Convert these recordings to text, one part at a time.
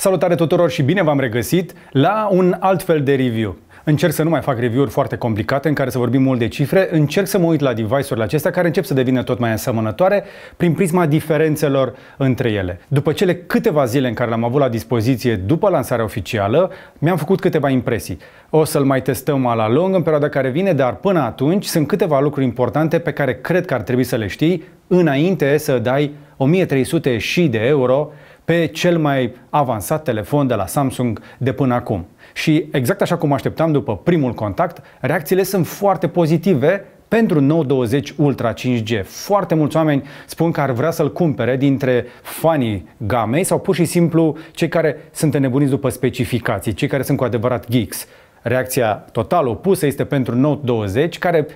Salutare tuturor și bine v-am regăsit la un alt fel de review. Încerc să nu mai fac review-uri foarte complicate în care să vorbim mult de cifre, încerc să mă uit la device-urile acestea care încep să devină tot mai asemănătoare prin prisma diferențelor între ele. După cele câteva zile în care l am avut la dispoziție după lansarea oficială, mi-am făcut câteva impresii. O să-l mai testăm la lung în perioada care vine, dar până atunci sunt câteva lucruri importante pe care cred că ar trebui să le știi înainte să dai 1300 și de euro pe cel mai avansat telefon de la Samsung de până acum. Și exact așa cum așteptam după primul contact, reacțiile sunt foarte pozitive pentru Note 20 Ultra 5G. Foarte mulți oameni spun că ar vrea să-l cumpere dintre fanii gamei sau pur și simplu cei care sunt înnebuniți după specificații, cei care sunt cu adevărat geeks. Reacția total opusă este pentru Note 20, care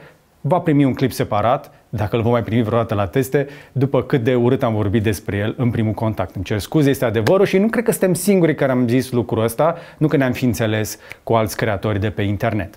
va primi un clip separat dacă îl vom mai primi vreodată la teste, după cât de urât am vorbit despre el în primul contact. Îmi cer scuze, este adevărul și nu cred că suntem singurii care am zis lucrul ăsta, nu că ne-am fi înțeles cu alți creatori de pe internet.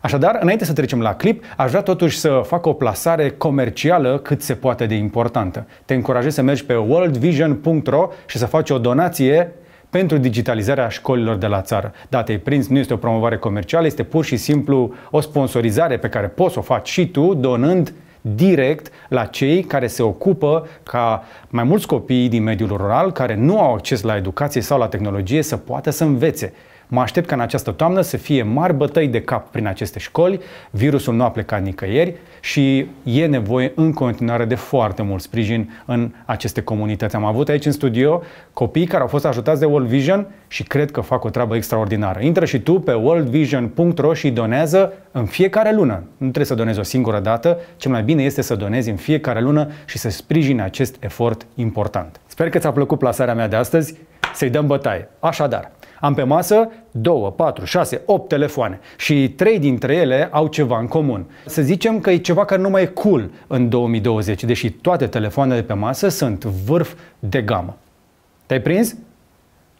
Așadar, înainte să trecem la clip, aș vrea totuși să fac o plasare comercială cât se poate de importantă. Te încurajez să mergi pe worldvision.ro și să faci o donație pentru digitalizarea școlilor de la țară. Da, te-ai prins, nu este o promovare comercială, este pur și simplu o sponsorizare pe care poți să o faci și tu donând direct la cei care se ocupă ca mai mulți copii din mediul rural care nu au acces la educație sau la tehnologie să poată să învețe. Mă aștept ca în această toamnă să fie mari bătăi de cap prin aceste școli, virusul nu a plecat nicăieri și e nevoie în continuare de foarte mult sprijin în aceste comunități. Am avut aici în studio copii care au fost ajutați de World Vision și cred că fac o treabă extraordinară. Intră și tu pe worldvision.ro și donează în fiecare lună. Nu trebuie să donezi o singură dată, cel mai bine este să donezi în fiecare lună și să sprijini acest efort important. Sper că ți-a plăcut plasarea mea de astăzi, să-i dăm bătaie. Așadar, am pe masă 2, 4, 6, 8 telefoane și 3 dintre ele au ceva în comun. Să zicem că e ceva care nu mai e cool în 2020, deși toate telefoanele pe masă sunt vârf de gamă. Te-ai prins?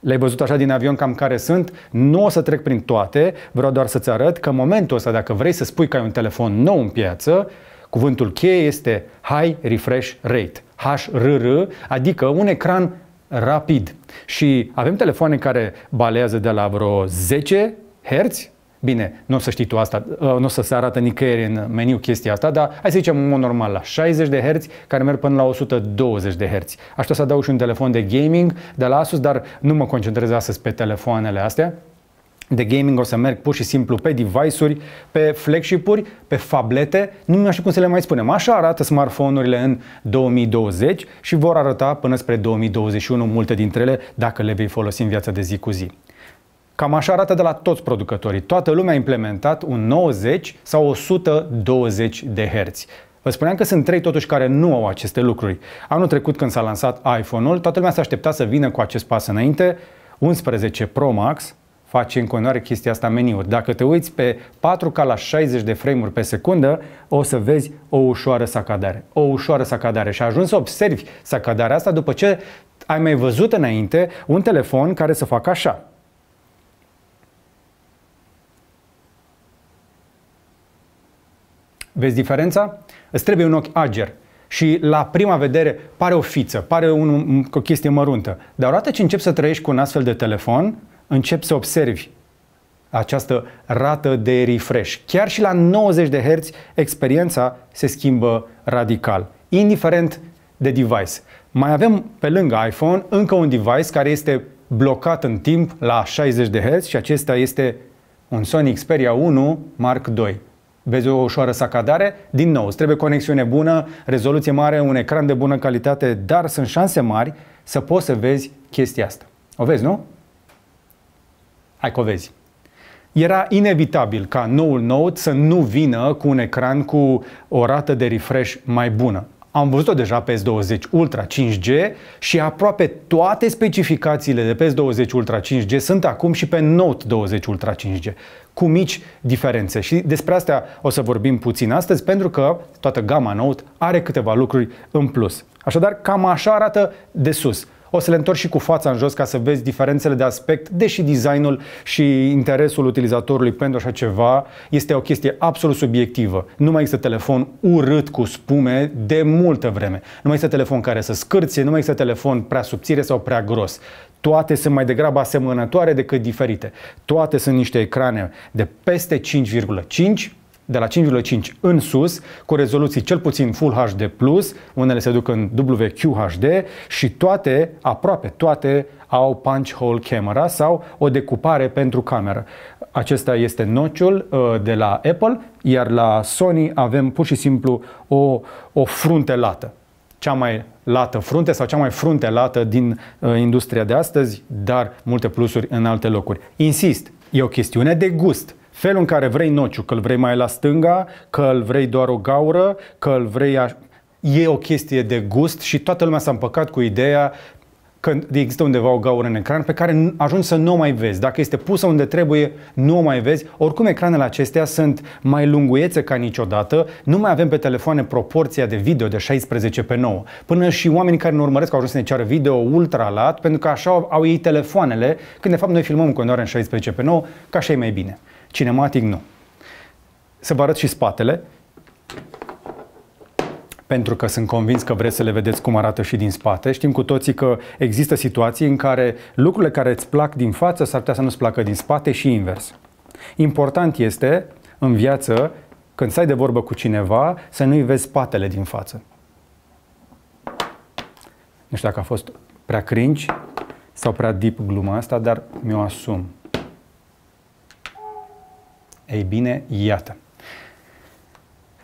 Le-ai văzut așa din avion cam care sunt? Nu o să trec prin toate, vreau doar să-ți arăt că în momentul ăsta, dacă vrei să spui că ai un telefon nou în piață, cuvântul cheie este High Refresh Rate, HRR, adică un ecran rapid. Și avem telefoane care balează de la vreo 10 Hz Bine, nu o să știi tu asta, uh, nu o să se arată nicăieri în meniu chestia asta, dar hai să zicem în mod normal la 60 de Hz, care merg până la 120 de Hz. Aș să adaug și un telefon de gaming de la Asus, dar nu mă concentrez astăzi pe telefoanele astea de gaming o să merg pur și simplu pe device-uri, pe flagship-uri, pe fablete, nu mi-aș cum să le mai spunem. Așa arată smartphone-urile în 2020 și vor arăta până spre 2021 multe dintre ele dacă le vei folosi în viața de zi cu zi. Cam așa arată de la toți producătorii. Toată lumea a implementat un 90 sau 120 de Hz. Vă spuneam că sunt trei totuși care nu au aceste lucruri. Anul trecut când s-a lansat iPhone-ul, toată lumea s-a așteptat să vină cu acest pas înainte, 11 Pro Max, face în continuare chestia asta meniuri. Dacă te uiți pe 4K la 60 de frame-uri pe secundă, o să vezi o ușoară sacadare. O ușoară sacadare și ajuns să observi sacadarea asta după ce ai mai văzut înainte un telefon care să facă așa. Vezi diferența? Îți trebuie un ochi ager și la prima vedere pare o fiță, pare un, o chestie măruntă. Dar odată ce începi să trăiești cu un astfel de telefon, începi să observi această rată de refresh. Chiar și la 90 de Hz, experiența se schimbă radical, indiferent de device. Mai avem pe lângă iPhone încă un device care este blocat în timp la 60 de Hz și acesta este un Sony Xperia 1 Mark II. Vezi o ușoară sacadare? Din nou, îți trebuie conexiune bună, rezoluție mare, un ecran de bună calitate, dar sunt șanse mari să poți să vezi chestia asta. O vezi, nu? Hai că o vezi. Era inevitabil ca noul Note să nu vină cu un ecran cu o rată de refresh mai bună. Am văzut-o deja pe S20 Ultra 5G și aproape toate specificațiile de pe S20 Ultra 5G sunt acum și pe Note 20 Ultra 5G, cu mici diferențe. Și despre astea o să vorbim puțin astăzi, pentru că toată gama Note are câteva lucruri în plus. Așadar, cam așa arată de sus. O să le întorci și cu fața în jos ca să vezi diferențele de aspect, deși designul și interesul utilizatorului pentru așa ceva este o chestie absolut subiectivă. Nu mai există telefon urât cu spume de multă vreme. Nu mai există telefon care să scârție, nu mai există telefon prea subțire sau prea gros. Toate sunt mai degrabă asemănătoare decât diferite. Toate sunt niște ecrane de peste 5,5 de la 5,5 în sus, cu rezoluții cel puțin Full HD+, unele se duc în WQHD și toate, aproape toate, au punch hole camera sau o decupare pentru cameră. Acesta este nociul uh, de la Apple, iar la Sony avem pur și simplu o, o frunte lată. Cea mai lată frunte sau cea mai frunte lată din uh, industria de astăzi, dar multe plusuri în alte locuri. Insist, e o chestiune de gust. Felul în care vrei nociu, că îl vrei mai la stânga, că îl vrei doar o gaură, că îl vrei... A... E o chestie de gust și toată lumea s-a împăcat cu ideea că există undeva o gaură în ecran pe care ajungi să nu o mai vezi. Dacă este pusă unde trebuie, nu o mai vezi. Oricum, ecranele acestea sunt mai lunguiețe ca niciodată. Nu mai avem pe telefoane proporția de video de 16 pe 9. Până și oamenii care ne urmăresc au ajuns să ne ceară video ultralat, pentru că așa au ei telefoanele, când de fapt noi filmăm cu continuare în 16 pe 9, ca așa e mai bine. Cinematic nu. Să vă arăt și spatele, pentru că sunt convins că vreți să le vedeți cum arată și din spate. Știm cu toții că există situații în care lucrurile care îți plac din față s-ar putea să nu-ți placă din spate și invers. Important este în viață, când stai de vorbă cu cineva, să nu-i vezi spatele din față. Nu știu dacă a fost prea cringe sau prea deep gluma asta, dar mi-o asum. Ei bine, iată.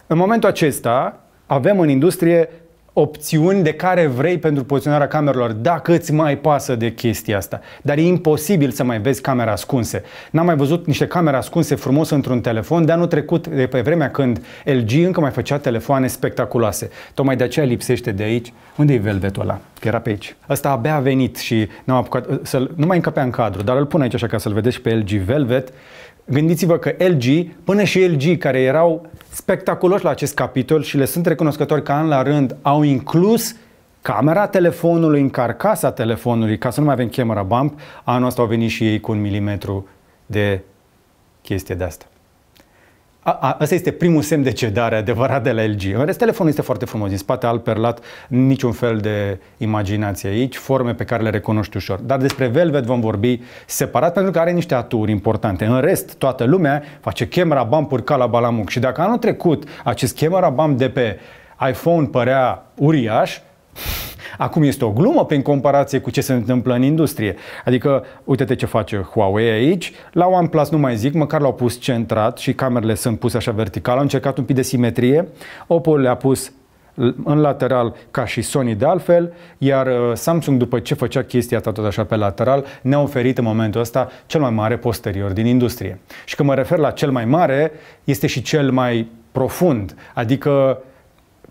În momentul acesta avem în industrie opțiuni de care vrei pentru poziționarea camerelor, dacă îți mai pasă de chestia asta. Dar e imposibil să mai vezi camere ascunse. N-am mai văzut niște camere ascunse frumos într-un telefon de anul trecut, de pe vremea când LG încă mai făcea telefoane spectaculoase. Tocmai de aceea lipsește de aici. Unde e velvetul ăla? Că era pe aici. Ăsta abia a venit și n-am apucat să Nu mai încăpea în cadru, dar îl pun aici așa ca să-l vedeți pe LG Velvet. Gândiți-vă că LG, până și LG, care erau spectaculoși la acest capitol și le sunt recunoscători că an la rând au inclus camera telefonului în carcasa telefonului, ca să nu mai avem camera bump, anul ăsta au venit și ei cu un milimetru de chestie de asta. Asta este primul semn de cedare adevărat de la LG. În rest, telefonul este foarte frumos, din spate alb perlat, niciun fel de imaginație aici, forme pe care le recunoști ușor. Dar despre Velvet vom vorbi separat pentru că are niște aturi importante. În rest, toată lumea face camera bump ca la balamuc și dacă anul trecut acest camera bump de pe iPhone părea uriaș, Acum este o glumă prin comparație cu ce se întâmplă în industrie. Adică, uite-te ce face Huawei aici. La OnePlus nu mai zic, măcar l-au pus centrat și camerele sunt puse așa vertical. Au încercat un pic de simetrie. Oppo le-a pus în lateral ca și Sony de altfel, iar uh, Samsung după ce făcea chestia ta tot așa pe lateral, ne-a oferit în momentul ăsta cel mai mare posterior din industrie. Și când mă refer la cel mai mare, este și cel mai profund, adică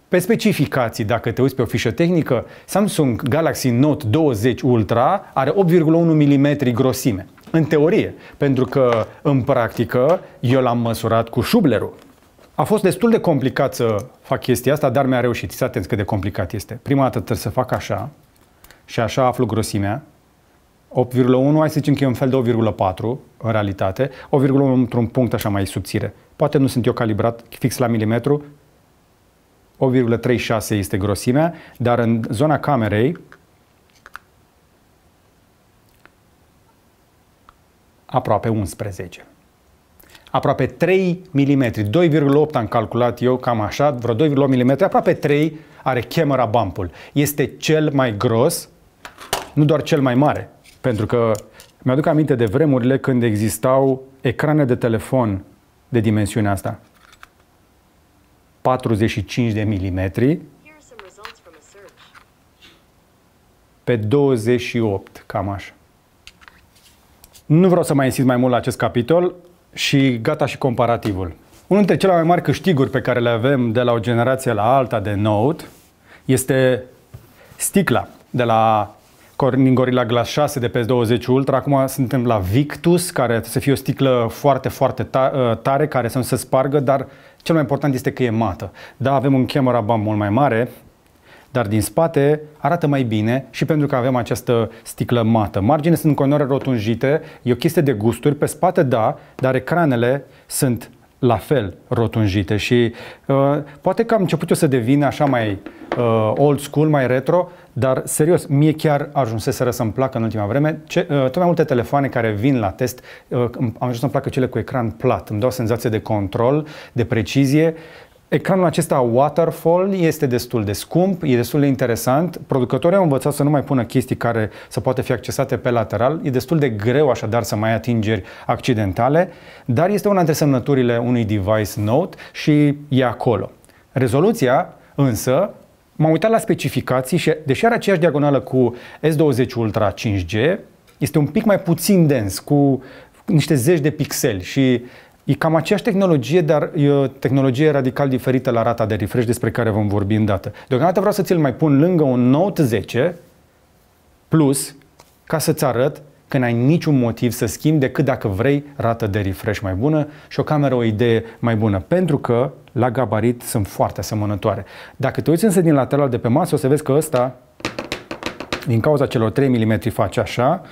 pe specificații, dacă te uiți pe o fișă tehnică, Samsung Galaxy Note 20 Ultra are 8,1 mm grosime. În teorie, pentru că în practică eu l-am măsurat cu șublerul. A fost destul de complicat să fac chestia asta, dar mi-a reușit. Să atenți cât de complicat este. Prima dată trebuie să fac așa și așa aflu grosimea. 8,1, hai să zicem că e un fel de 8,4 în realitate. 8,1 într-un punct așa mai subțire. Poate nu sunt eu calibrat fix la milimetru, 8,36 este grosimea, dar în zona camerei aproape 11. Aproape 3 mm, 2,8 am calculat eu, cam așa, vreo 2,8 mm, aproape 3 are camera bumpul. Este cel mai gros, nu doar cel mai mare, pentru că mi-aduc aminte de vremurile când existau ecrane de telefon de dimensiunea asta. 45 de milimetri pe 28, cam așa. Nu vreau să mai insist mai mult la acest capitol și gata și comparativul. Unul dintre cele mai mari câștiguri pe care le avem de la o generație la alta de Note este sticla de la Corning Gorilla Glass 6 de pe 20 Ultra. Acum suntem la Victus, care să fie o sticlă foarte, foarte ă, tare, care să nu se spargă, dar cel mai important este că e mată. Da, avem un camera bump mult mai mare, dar din spate arată mai bine și pentru că avem această sticlă mată. Marginile sunt în rotunjite, e o chestie de gusturi, pe spate da, dar ecranele sunt la fel rotunjite și uh, poate că am început eu să devin așa mai uh, old school, mai retro, dar serios, mie chiar ajunseseră să-mi placă în ultima vreme. Ce, uh, tot mai multe telefoane care vin la test, uh, am ajuns să-mi placă cele cu ecran plat, îmi dau senzație de control, de precizie Ecranul acesta waterfall este destul de scump, e destul de interesant. Producătorii au învățat să nu mai pună chestii care să poate fi accesate pe lateral. E destul de greu așadar să mai atingeri accidentale, dar este una dintre semnăturile unui device Note și e acolo. Rezoluția însă M-am uitat la specificații și, deși are aceeași diagonală cu S20 Ultra 5G, este un pic mai puțin dens, cu niște zeci de pixeli și E cam aceeași tehnologie, dar e o tehnologie radical diferită la rata de refresh despre care vom vorbi în dată. Deocamdată vreau să ți-l mai pun lângă un Note 10 Plus ca să-ți arăt că n-ai niciun motiv să schimbi decât dacă vrei rată de refresh mai bună și o cameră o idee mai bună, pentru că la gabarit sunt foarte asemănătoare. Dacă te uiți însă din lateral de pe masă, o să vezi că ăsta, din cauza celor 3 mm face așa,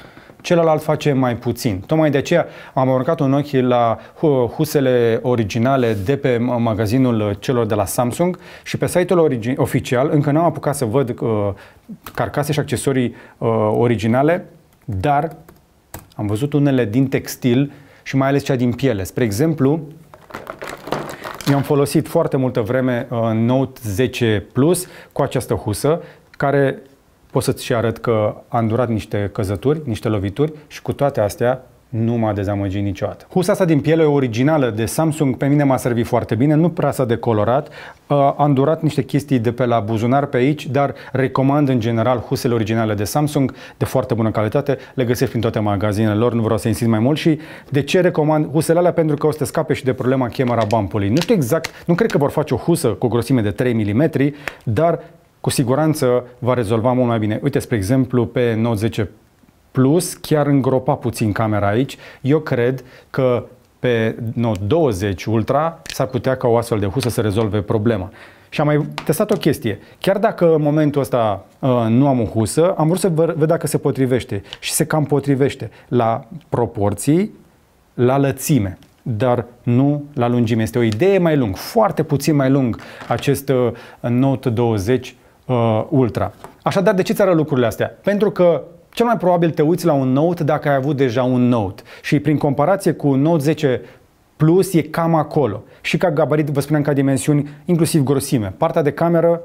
celălalt face mai puțin. Tocmai de aceea am aruncat un ochi la husele originale de pe magazinul celor de la Samsung și pe site-ul oficial încă n-am apucat să văd uh, carcase și accesorii uh, originale, dar am văzut unele din textil și mai ales cea din piele. Spre exemplu, eu am folosit foarte multă vreme uh, Note 10 Plus cu această husă, care Pot să-ți și arăt că am durat niște căzături, niște lovituri și cu toate astea nu m-a dezamăgit niciodată. Husa asta din piele originală de Samsung pe mine m-a servit foarte bine, nu prea s-a decolorat, uh, am durat niște chestii de pe la buzunar pe aici, dar recomand în general husele originale de Samsung, de foarte bună calitate, le găsești prin toate magazinele lor, nu vreau să insist mai mult și de ce recomand husele alea? Pentru că o să te scape și de problema chemera bampului. Nu știu exact, nu cred că vor face o husă cu o grosime de 3 mm, dar cu siguranță va rezolva mult mai bine. Uite, spre exemplu, pe Note 10 Plus chiar îngropa puțin camera aici. Eu cred că pe Note 20 Ultra s-ar putea ca o astfel de husă să rezolve problema. Și am mai testat o chestie. Chiar dacă în momentul ăsta uh, nu am o husă, am vrut să văd dacă se potrivește. Și se cam potrivește la proporții, la lățime dar nu la lungime. Este o idee mai lung, foarte puțin mai lung acest uh, Note 20 uh, ultra. Așadar, de ce ți ară lucrurile astea? Pentru că cel mai probabil te uiți la un Note dacă ai avut deja un Note și prin comparație cu un Note 10 Plus e cam acolo. Și ca gabarit, vă spuneam ca dimensiuni, inclusiv grosime. Partea de cameră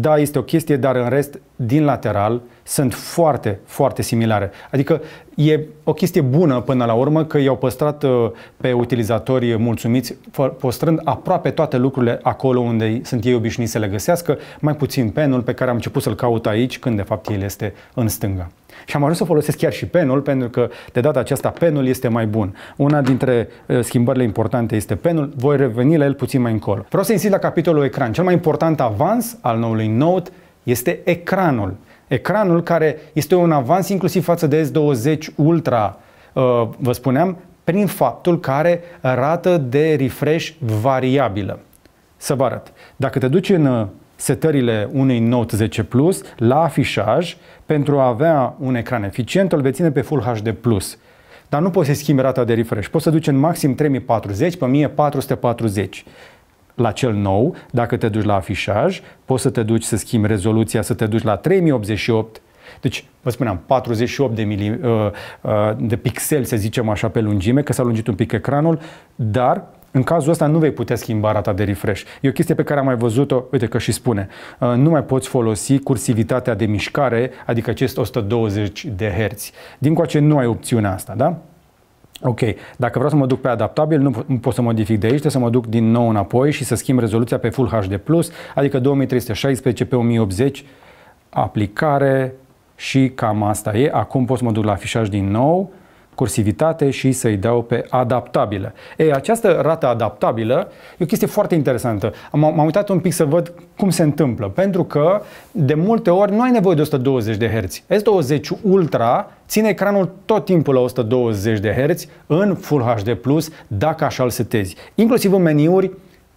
da, este o chestie, dar în rest, din lateral, sunt foarte, foarte similare. Adică e o chestie bună până la urmă că i-au păstrat uh, pe utilizatori mulțumiți, păstrând aproape toate lucrurile acolo unde sunt ei obișnuiți să le găsească, mai puțin penul pe care am început să-l caut aici, când de fapt el este în stânga. Și am ajuns să folosesc chiar și penul, pentru că de data aceasta penul este mai bun. Una dintre uh, schimbările importante este penul, voi reveni la el puțin mai încolo. Vreau să insist la capitolul ecran. Cel mai important avans al noului Note este ecranul. Ecranul care este un avans inclusiv față de S20 Ultra, uh, vă spuneam, prin faptul că are rată de refresh variabilă. Să vă arăt. Dacă te duci în uh, setările unei Note 10 Plus la afișaj pentru a avea un ecran eficient, îl vei ține pe Full HD+. Plus. Dar nu poți să schimbi rata de refresh. Poți să duci în maxim 3040 pe 1440. La cel nou, dacă te duci la afișaj, poți să te duci să schimbi rezoluția, să te duci la 3088 deci, vă spuneam, 48 de, mili, uh, uh, de pixel, să zicem așa, pe lungime, că s-a lungit un pic ecranul, dar în cazul ăsta nu vei putea schimba rata de refresh. E o chestie pe care am mai văzut-o, uite că și spune, ă, nu mai poți folosi cursivitatea de mișcare, adică acest 120 de Hz. Din coace nu ai opțiunea asta, da? Ok, dacă vreau să mă duc pe adaptabil, nu pot să modific de aici, trebuie să mă duc din nou înapoi și să schimb rezoluția pe Full HD+, adică 2316 pe 1080, aplicare și cam asta e. Acum pot să mă duc la afișaj din nou, cursivitate și să-i dau pe adaptabilă. Ei, această rată adaptabilă e o chestie foarte interesantă. M-am uitat un pic să văd cum se întâmplă, pentru că de multe ori nu ai nevoie de 120 de Hz. S20 Ultra ține ecranul tot timpul la 120 de Hz în Full HD+, Plus, dacă așa îl setezi. Inclusiv în meniuri,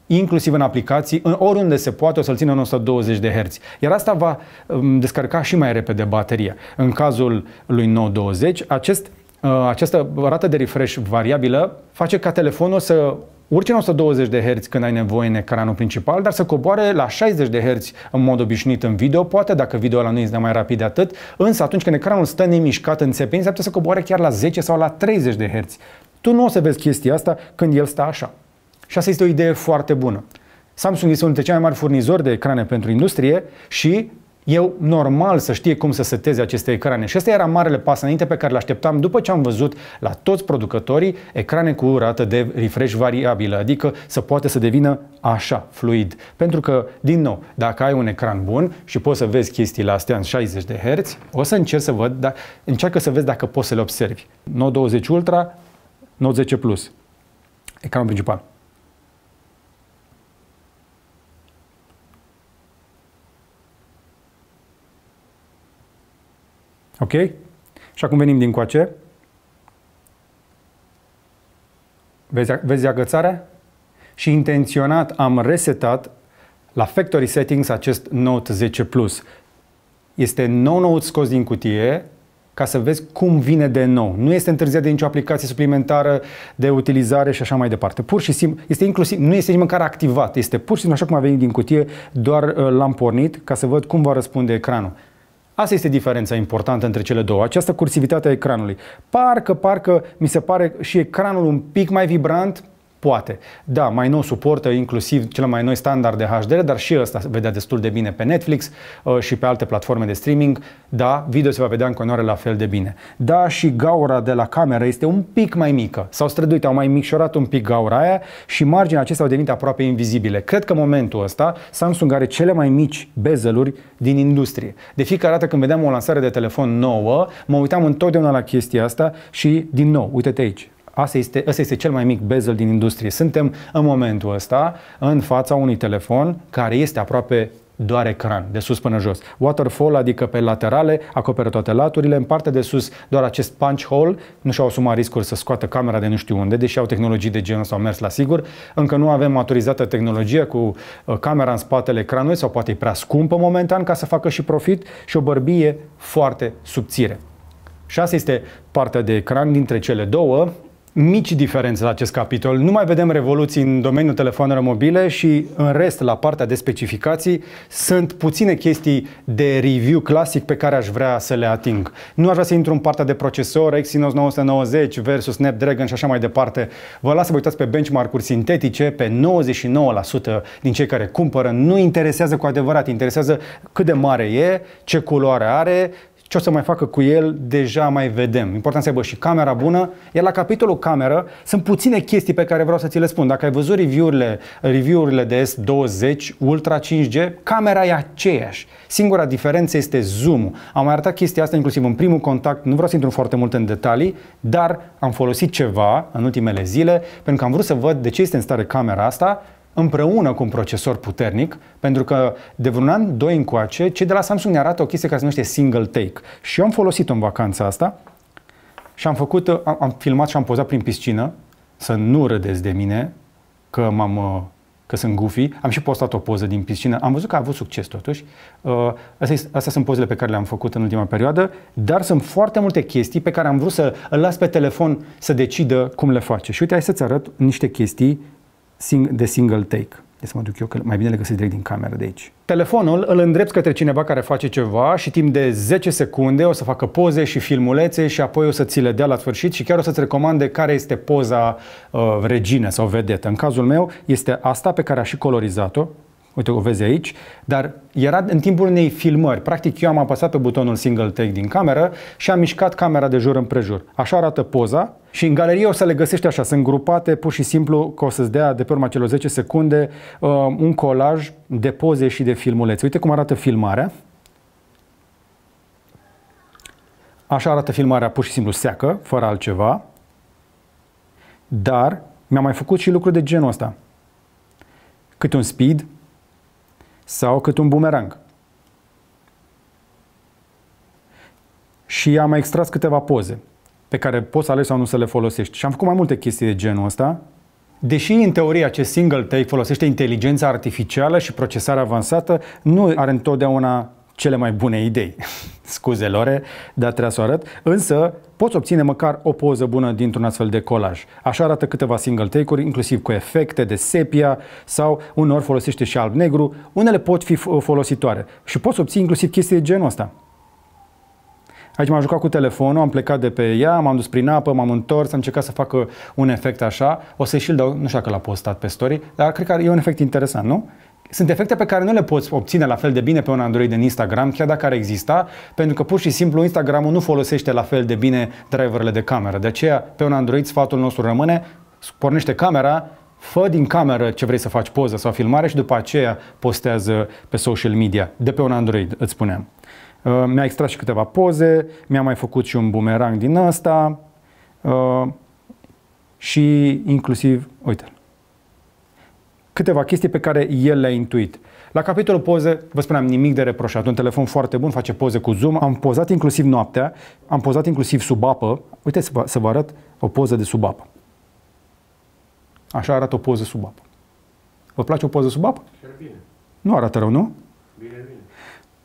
inclusiv în aplicații, în oriunde se poate, o să-l țină în 120 de Hz. Iar asta va mm, descărca și mai repede bateria. În cazul lui Note 20, acest Uh, această rată de refresh variabilă face ca telefonul să urce în 120 de Hz când ai nevoie în ecranul principal, dar să coboare la 60 de Hz în mod obișnuit în video, poate dacă video la nu este mai rapid de atât, însă atunci când ecranul stă nemișcat în țepeni, se să coboare chiar la 10 sau la 30 de Hz. Tu nu o să vezi chestia asta când el stă așa. Și asta este o idee foarte bună. Samsung este unul dintre cei mai mari furnizori de ecrane pentru industrie și eu normal să știe cum să seteze aceste ecrane. Și asta era marele pas înainte pe care l-așteptam după ce am văzut la toți producătorii ecrane cu rată de refresh variabilă, adică să poate să devină așa, fluid. Pentru că, din nou, dacă ai un ecran bun și poți să vezi chestiile astea în 60 de Hz, o să încerc să văd, da, încearcă să vezi dacă poți să le observi. 920 Ultra, 910 Plus, ecranul principal. Ok? Și acum venim din coace. Vezi, vezi agățarea? Și intenționat am resetat la Factory Settings acest Note 10 Plus. Este nou note scos din cutie ca să vezi cum vine de nou. Nu este întârziat de nicio aplicație suplimentară de utilizare și așa mai departe. Pur și simplu, este inclusiv, nu este nici măcar activat, este pur și simplu așa cum a venit din cutie, doar uh, l-am pornit ca să văd cum va răspunde ecranul. Asta este diferența importantă între cele două, această cursivitate a ecranului. Parcă, parcă mi se pare și ecranul un pic mai vibrant, Poate. Da, mai nou suportă inclusiv cele mai noi standarde HDR, dar și ăsta se vedea destul de bine pe Netflix uh, și pe alte platforme de streaming. Da, video se va vedea în continuare la fel de bine. Da, și gaura de la cameră este un pic mai mică. S-au străduit, au mai micșorat un pic gaura aia și marginea acestea au devenit aproape invizibile. Cred că în momentul ăsta Samsung are cele mai mici bezeluri din industrie. De fiecare dată când vedeam o lansare de telefon nouă, mă uitam întotdeauna la chestia asta și din nou, uite-te aici, Asta este, asta este cel mai mic bezel din industrie. Suntem în momentul ăsta în fața unui telefon care este aproape doar ecran, de sus până jos. Waterfall, adică pe laterale, acoperă toate laturile, în partea de sus doar acest punch hole, nu și-au asumat riscul să scoată camera de nu știu unde, deși au tehnologii de genul sau mers la sigur. Încă nu avem maturizată tehnologie cu uh, camera în spatele ecranului sau poate e prea scumpă momentan ca să facă și profit și o bărbie foarte subțire. Și asta este partea de ecran dintre cele două mici diferențe la acest capitol. Nu mai vedem revoluții în domeniul telefonelor mobile și în rest, la partea de specificații, sunt puține chestii de review clasic pe care aș vrea să le ating. Nu aș vrea să intru în partea de procesor, Exynos 990 versus Snapdragon și așa mai departe. Vă las să vă uitați pe benchmark-uri sintetice, pe 99% din cei care cumpără. Nu interesează cu adevărat, interesează cât de mare e, ce culoare are, ce o să mai facă cu el, deja mai vedem. Important să aibă și camera bună, iar la capitolul cameră sunt puține chestii pe care vreau să ți le spun. Dacă ai văzut review-urile, review-urile de S20 Ultra 5G, camera e aceeași. Singura diferență este zoom-ul. Am mai arătat chestia asta inclusiv în primul contact, nu vreau să intru foarte mult în detalii, dar am folosit ceva în ultimele zile pentru că am vrut să văd de ce este în stare camera asta împreună cu un procesor puternic, pentru că de vreun an, doi încoace, cei de la Samsung ne arată o chestie care se numește single take. Și eu am folosit-o în vacanța asta și am făcut, uh, am, am filmat și am pozat prin piscină, să nu râdeți de mine, că m-am uh, că sunt gufi. am și postat o poză din piscină, am văzut că a avut succes totuși. Uh, astea sunt pozele pe care le-am făcut în ultima perioadă, dar sunt foarte multe chestii pe care am vrut să îl las pe telefon să decidă cum le face. Și uite, hai să-ți arăt niște chestii sing- de single take. De să mă duc eu, că mai bine le găsesc direct din cameră de aici. Telefonul îl îndrept către cineva care face ceva și timp de 10 secunde o să facă poze și filmulețe și apoi o să ți le dea la sfârșit și chiar o să-ți recomande care este poza uh, regină sau vedetă. În cazul meu este asta pe care a și colorizat-o, Uite, o vezi aici, dar era în timpul unei filmări. Practic, eu am apăsat pe butonul single take din cameră și am mișcat camera de jur împrejur. Așa arată poza și în galerie o să le găsești așa, sunt grupate pur și simplu că o să-ți dea de pe urma celor 10 secunde uh, un colaj de poze și de filmulețe. Uite cum arată filmarea. Așa arată filmarea pur și simplu seacă, fără altceva. Dar mi-am mai făcut și lucruri de genul ăsta. cât un speed, sau cât un bumerang. Și am mai extras câteva poze pe care poți să alegi sau nu să le folosești. Și am făcut mai multe chestii de genul ăsta. Deși, în teorie, acest single take folosește inteligența artificială și procesarea avansată, nu are întotdeauna cele mai bune idei. Scuze, Lore, dar trebuie să o arăt. Însă, poți obține măcar o poză bună dintr-un astfel de colaj. Așa arată câteva single take-uri, inclusiv cu efecte de sepia sau uneori folosește și alb-negru. Unele pot fi folositoare și poți obține inclusiv chestii de genul ăsta. Aici m-am jucat cu telefonul, am plecat de pe ea, m-am dus prin apă, m-am întors, am încercat să facă un efect așa. O să-i și dau, nu știu dacă l-a postat pe story, dar cred că e un efect interesant, nu? Sunt efecte pe care nu le poți obține la fel de bine pe un Android în Instagram, chiar dacă ar exista, pentru că pur și simplu Instagram nu folosește la fel de bine driverele de cameră. De aceea, pe un Android, sfatul nostru rămâne, pornește camera, fă din cameră ce vrei să faci poză sau filmare și după aceea postează pe social media, de pe un Android, îți spuneam. Uh, mi-a extras și câteva poze, mi-a mai făcut și un bumerang din ăsta uh, și inclusiv, uite-l, câteva chestii pe care el le-a intuit. La capitolul poze, vă spuneam, nimic de reproșat. Un telefon foarte bun, face poze cu zoom. Am pozat inclusiv noaptea, am pozat inclusiv sub apă. Uite să vă, să vă arăt o poză de sub apă. Așa arată o poză sub apă. Vă place o poză sub apă? bine. Nu arată rău, nu? Bine, bine.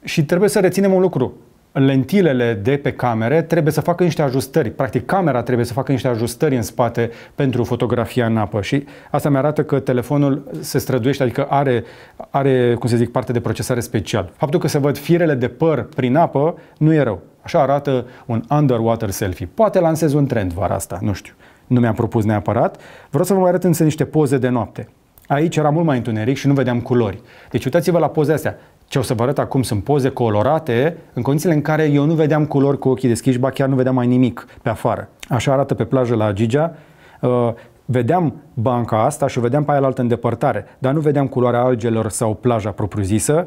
Și trebuie să reținem un lucru lentilele de pe camere trebuie să facă niște ajustări. Practic, camera trebuie să facă niște ajustări în spate pentru fotografia în apă și asta mi-arată că telefonul se străduiește, adică are, are, cum să zic, parte de procesare special. Faptul că se văd firele de păr prin apă nu e rău. Așa arată un underwater selfie. Poate lansez un trend vara asta, nu știu. Nu mi-am propus neapărat. Vreau să vă mai arăt însă niște poze de noapte. Aici era mult mai întuneric și nu vedeam culori. Deci uitați-vă la poze astea ce o să vă arăt acum sunt poze colorate în condițiile în care eu nu vedeam culori cu ochii deschiși, ba chiar nu vedeam mai nimic pe afară. Așa arată pe plajă la Gigea. Uh, vedeam banca asta și o vedeam pe aia la altă îndepărtare, dar nu vedeam culoarea algelor sau plaja propriu-zisă,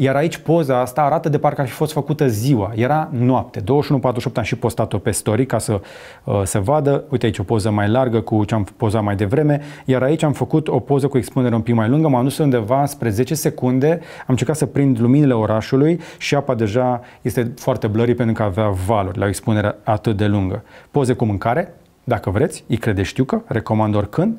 iar aici poza asta arată de parcă ar fi fost făcută ziua. Era noapte. 21-48 am și postat-o pe story ca să uh, se vadă. Uite aici o poză mai largă cu ce am pozat mai devreme. Iar aici am făcut o poză cu expunere un pic mai lungă. M-am dus undeva spre 10 secunde. Am încercat să prind luminile orașului și apa deja este foarte blurry pentru că avea valuri la o expunere atât de lungă. Poze cu mâncare, dacă vreți, îi de știu că, recomand oricând,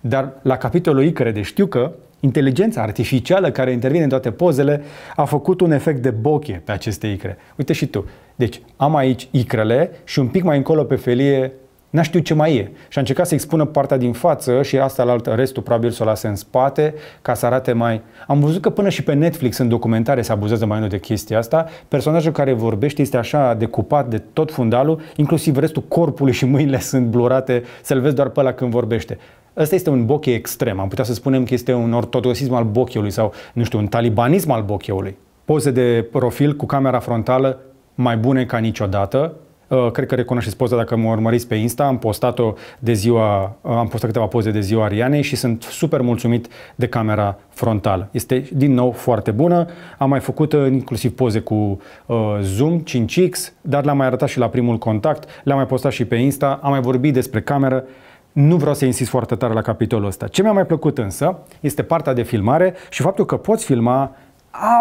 dar la capitolul îi de știu că Inteligența artificială care intervine în toate pozele a făcut un efect de boche pe aceste icre. Uite și tu. Deci am aici icrele și un pic mai încolo pe felie n-a știut ce mai e. Și a încercat să expună partea din față și asta la altă, restul probabil să o lase în spate ca să arate mai... Am văzut că până și pe Netflix în documentare se abuzează mai mult de chestia asta. Personajul care vorbește este așa decupat de tot fundalul, inclusiv restul corpului și mâinile sunt blurate, să-l vezi doar pe ăla când vorbește. Ăsta este un boche extrem. Am putea să spunem că este un ortodoxism al bocheului sau, nu știu, un talibanism al bocheului. Poze de profil cu camera frontală mai bune ca niciodată. Uh, cred că recunoașteți poza dacă mă urmăriți pe Insta. Am postat-o de ziua, uh, am postat câteva poze de ziua Arianei și sunt super mulțumit de camera frontală. Este din nou foarte bună. Am mai făcut uh, inclusiv poze cu zoom 5x, dar le-am mai arătat și la primul contact, le-am mai postat și pe Insta, am mai vorbit despre cameră. Nu vreau să insist foarte tare la capitolul ăsta. Ce mi-a mai plăcut însă este partea de filmare și faptul că poți filma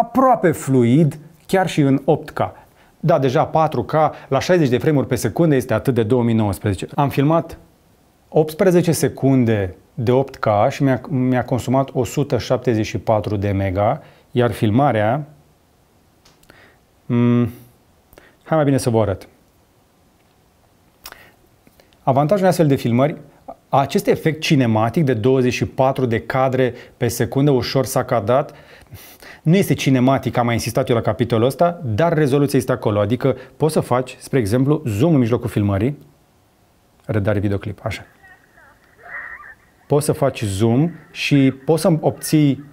aproape fluid, chiar și în 8K. Da, deja 4K la 60 de frame pe secundă este atât de 2019. Am filmat 18 secunde de 8K și mi-a, mi consumat 174 de mega, iar filmarea... Mm, hai mai bine să vă arăt. Avantajul astfel de filmări acest efect cinematic de 24 de cadre pe secundă, ușor sacadat, nu este cinematic, am mai insistat eu la capitolul ăsta, dar rezoluția este acolo. Adică poți să faci, spre exemplu, zoom în mijlocul filmării, redare videoclip, așa. Poți să faci zoom și poți să obții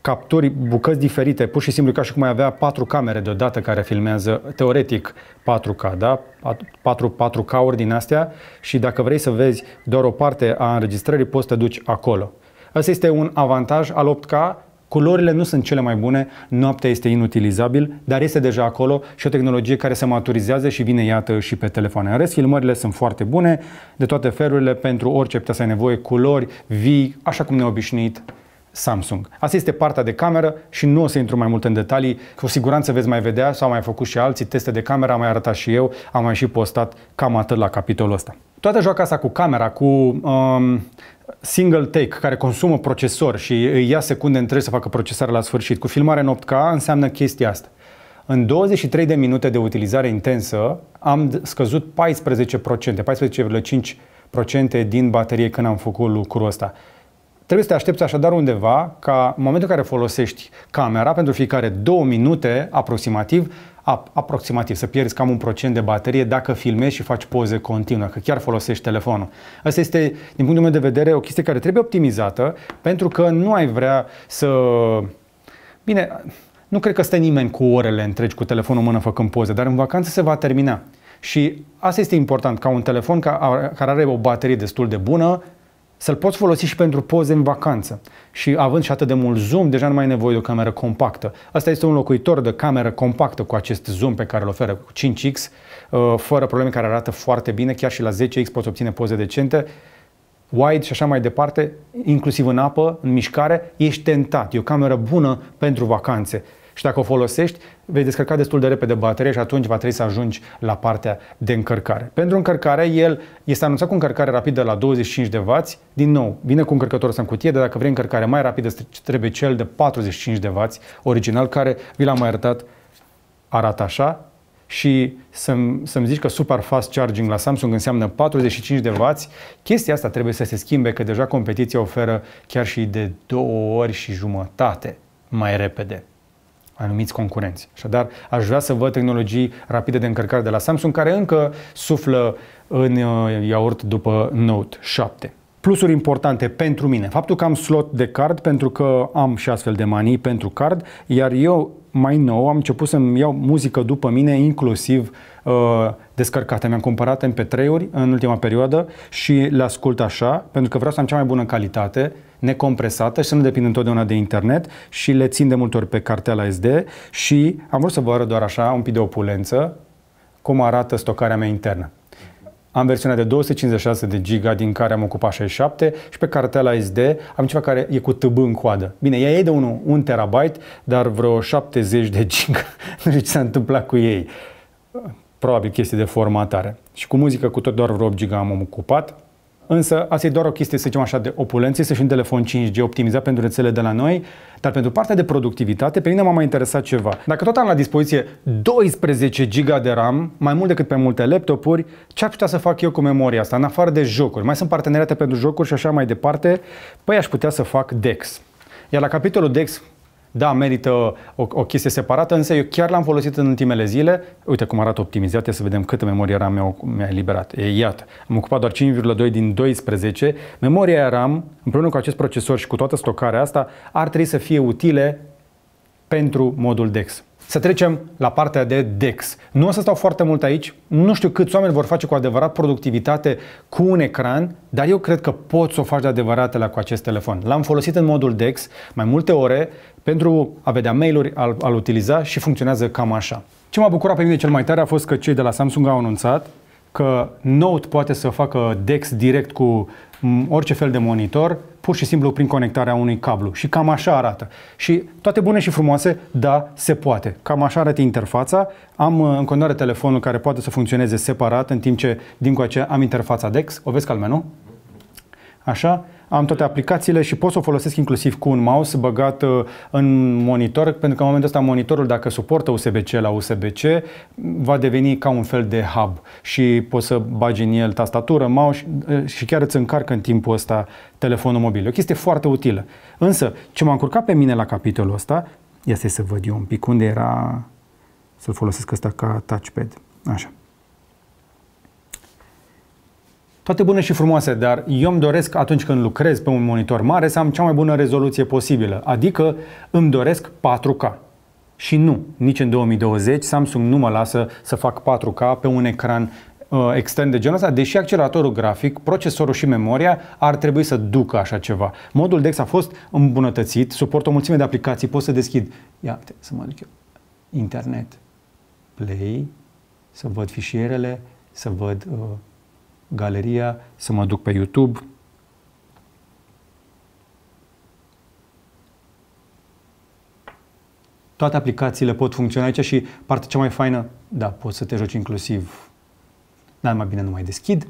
capturi, bucăți diferite, pur și simplu ca și cum ai avea patru camere deodată care filmează, teoretic 4K, da? 4, 4K-uri din astea și dacă vrei să vezi doar o parte a înregistrării, poți să te duci acolo. Asta este un avantaj al 8K, culorile nu sunt cele mai bune, noaptea este inutilizabil, dar este deja acolo și o tehnologie care se maturizează și vine, iată, și pe telefoane. În rest, filmările sunt foarte bune, de toate felurile, pentru orice putea să ai nevoie, culori, vii, așa cum ne-a obișnuit Samsung. Asta este partea de cameră și nu o să intru mai mult în detalii. Cu siguranță veți mai vedea sau mai făcut și alții teste de cameră, am mai arătat și eu, am mai și postat cam atât la capitolul ăsta. Toată joaca asta cu camera, cu um, single take care consumă procesor și îi ia secunde întregi să facă procesarea la sfârșit, cu filmare în 8K înseamnă chestia asta. În 23 de minute de utilizare intensă am scăzut 14%, 14,5% din baterie când am făcut lucrul ăsta. Trebuie să te aștepți așadar undeva ca în momentul în care folosești camera, pentru fiecare două minute aproximativ, aproximativ, să pierzi cam un procent de baterie dacă filmezi și faci poze continuă, că chiar folosești telefonul. Asta este, din punctul meu de vedere, o chestie care trebuie optimizată, pentru că nu ai vrea să... Bine, nu cred că stă nimeni cu orele întregi cu telefonul în mână făcând poze, dar în vacanță se va termina. Și asta este important, ca un telefon care are o baterie destul de bună, să-l poți folosi și pentru poze în vacanță. Și având și atât de mult zoom, deja nu mai ai nevoie de o cameră compactă. Asta este un locuitor de cameră compactă cu acest zoom pe care îl oferă cu 5X, uh, fără probleme care arată foarte bine, chiar și la 10X poți obține poze decente wide și așa mai departe, inclusiv în apă, în mișcare, ești tentat. E o cameră bună pentru vacanțe. Și dacă o folosești, vei descărca destul de repede bateria și atunci va trebui să ajungi la partea de încărcare. Pentru încărcare, el este anunțat cu încărcare rapidă la 25 de W. Din nou, vine cu încărcătorul să în cutie, dar dacă vrei încărcare mai rapidă, trebuie cel de 45 de W original, care vi l-am mai arătat, arată așa, și să-mi, să zici că super fast charging la Samsung înseamnă 45 de W, chestia asta trebuie să se schimbe, că deja competiția oferă chiar și de două ori și jumătate mai repede anumiți concurenți. Așadar, aș vrea să văd tehnologii rapide de încărcare de la Samsung, care încă suflă în uh, iaurt după Note 7. Plusuri importante pentru mine. Faptul că am slot de card, pentru că am și astfel de manii pentru card, iar eu mai nou am început să-mi iau muzică după mine, inclusiv Uh, descărcate. Mi-am cumpărat MP3-uri în ultima perioadă și le ascult așa, pentru că vreau să am cea mai bună calitate, necompresată și să nu depind întotdeauna de internet și le țin de multe ori pe cartela SD și am vrut să vă arăt doar așa un pic de opulență cum arată stocarea mea internă. Am versiunea de 256 de giga din care am ocupat 67 și pe cartela SD am ceva care e cu TB în coadă. Bine, ea e de 1, 1 terabyte, dar vreo 70 de giga. Nu știu ce s-a întâmplat cu ei probabil chestii de formatare. Și cu muzică cu tot doar vreo 8 giga am ocupat, Însă asta e doar o chestie, să zicem așa, de opulență. Este și un telefon 5G optimizat pentru rețele de la noi, dar pentru partea de productivitate, pe mine m-a mai interesat ceva. Dacă tot am la dispoziție 12 GB de RAM, mai mult decât pe multe laptopuri, ce ar putea să fac eu cu memoria asta, în afară de jocuri? Mai sunt parteneriate pentru jocuri și așa mai departe, păi aș putea să fac DEX. Iar la capitolul DEX, da, merită o, o chestie separată, însă eu chiar l-am folosit în ultimele zile. Uite cum arată optimizat, ia să vedem câtă memorie RAM mi-a, mi eliberat. E, iată, am ocupat doar 5,2 din 12. Memoria RAM, împreună cu acest procesor și cu toată stocarea asta, ar trebui să fie utile pentru modul DEX. Să trecem la partea de DEX. Nu o să stau foarte mult aici, nu știu câți oameni vor face cu adevărat productivitate cu un ecran, dar eu cred că poți să o faci de adevărat la cu acest telefon. L-am folosit în modul DEX mai multe ore pentru a vedea mail-uri, a-l, a utiliza și funcționează cam așa. Ce m-a bucurat pe mine cel mai tare a fost că cei de la Samsung au anunțat că Note poate să facă DeX direct cu orice fel de monitor, pur și simplu prin conectarea unui cablu. Și cam așa arată. Și toate bune și frumoase, da, se poate. Cam așa arată interfața. Am uh, în continuare telefonul care poate să funcționeze separat, în timp ce din coace am interfața DeX. O vezi, nu? Așa am toate aplicațiile și pot să o folosesc inclusiv cu un mouse băgat uh, în monitor, pentru că în momentul ăsta monitorul, dacă suportă USB-C la USB-C, va deveni ca un fel de hub și poți să bagi în el tastatură, mouse uh, și chiar îți încarcă în timpul ăsta telefonul mobil. o chestie foarte utilă. Însă, ce m-a încurcat pe mine la capitolul ăsta, este să văd eu un pic unde era să-l folosesc ăsta ca touchpad. Așa. toate bune și frumoase, dar eu îmi doresc atunci când lucrez pe un monitor mare să am cea mai bună rezoluție posibilă, adică îmi doresc 4K. Și nu, nici în 2020 Samsung nu mă lasă să fac 4K pe un ecran uh, extern de genul ăsta, deși acceleratorul grafic, procesorul și memoria ar trebui să ducă așa ceva. Modul DeX a fost îmbunătățit, suportă o mulțime de aplicații, pot să deschid, ia să mă duc eu, internet, play, să văd fișierele, să văd uh, galeria, să mă duc pe YouTube. Toate aplicațiile pot funcționa aici și partea cea mai faină, da, poți să te joci inclusiv. Dar mai bine nu mai deschid.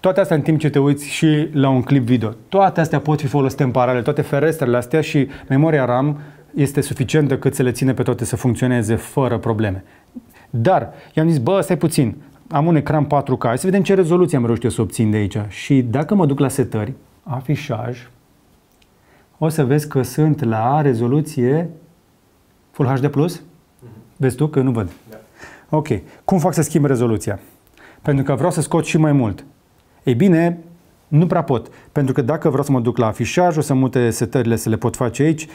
Toate astea în timp ce te uiți și la un clip video. Toate astea pot fi folosite în paralel, toate ferestrele astea și memoria RAM este suficientă cât să le ține pe toate să funcționeze fără probleme. Dar i-am zis, bă, stai puțin, am un ecran 4K, Hai să vedem ce rezoluție am reușit să obțin de aici. Și dacă mă duc la setări, afișaj, o să vezi că sunt la rezoluție Full HD+. Plus. Mm-hmm. Vezi tu că nu văd. Da. Ok. Cum fac să schimb rezoluția? Pentru că vreau să scot și mai mult. Ei bine, nu prea pot. Pentru că dacă vreau să mă duc la afișaj, o să mute setările, să le pot face aici.